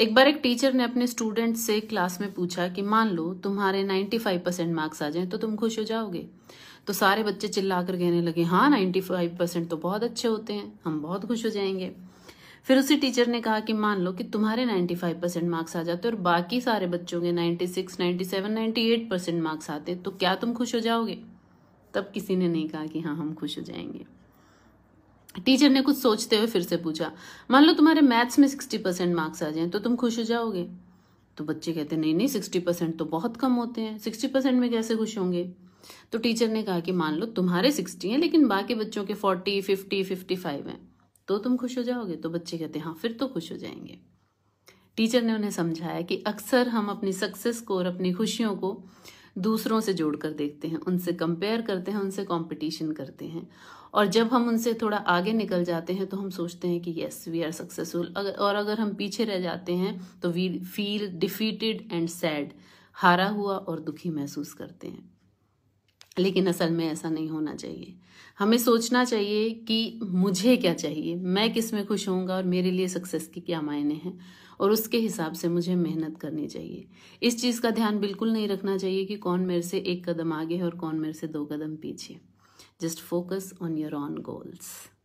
एक बार एक टीचर ने अपने स्टूडेंट से क्लास में पूछा कि मान लो तुम्हारे 95 परसेंट मार्क्स आ जाएं तो तुम खुश हो जाओगे तो सारे बच्चे चिल्ला कर कहने लगे हाँ 95 परसेंट तो बहुत अच्छे होते हैं हम बहुत खुश हो जाएंगे फिर उसी टीचर ने कहा कि मान लो कि तुम्हारे 95 परसेंट मार्क्स आ जाते और बाकी सारे बच्चों के 96, 97, 98 परसेंट मार्क्स आते तो क्या तुम खुश हो जाओगे तब किसी ने नहीं कहा कि हाँ हम खुश हो जाएंगे टीचर ने कुछ सोचते हुए फिर से पूछा मान लो तुम्हारे मैथ्स में सिक्सटी परसेंट मार्क्स आ जाएं तो तुम खुश हो जाओगे तो बच्चे कहते नहीं नहीं सिक्सटी परसेंट तो बहुत कम होते हैं सिक्सटी परसेंट में कैसे खुश होंगे तो टीचर ने कहा कि मान लो तुम्हारे सिक्सटी हैं लेकिन बाकी बच्चों के फोर्टी फिफ्टी फिफ्टी फाइव हैं तो तुम खुश हो जाओगे तो बच्चे कहते हाँ फिर तो खुश हो जाएंगे टीचर ने उन्हें समझाया कि अक्सर हम अपनी सक्सेस को और अपनी खुशियों को दूसरों से जोड़कर देखते हैं उनसे कंपेयर करते हैं उनसे कंपटीशन करते हैं और जब हम उनसे थोड़ा आगे निकल जाते हैं तो हम सोचते हैं कि येस वी आर सक्सेसफुल और अगर हम पीछे रह जाते हैं तो we feel defeated and sad हारा हुआ और दुखी महसूस करते हैं लेकिन असल में ऐसा नहीं होना चाहिए हमें सोचना चाहिए कि मुझे क्या चाहिए मैं किस में खुश होऊंगा और मेरे लिए सक्सेस की क्या मायने हैं और उसके हिसाब से मुझे मेहनत करनी चाहिए इस चीज़ का ध्यान बिल्कुल नहीं रखना चाहिए कि कौन मेरे से एक कदम आगे है और कौन मेरे से दो कदम पीछे just focus on your on goals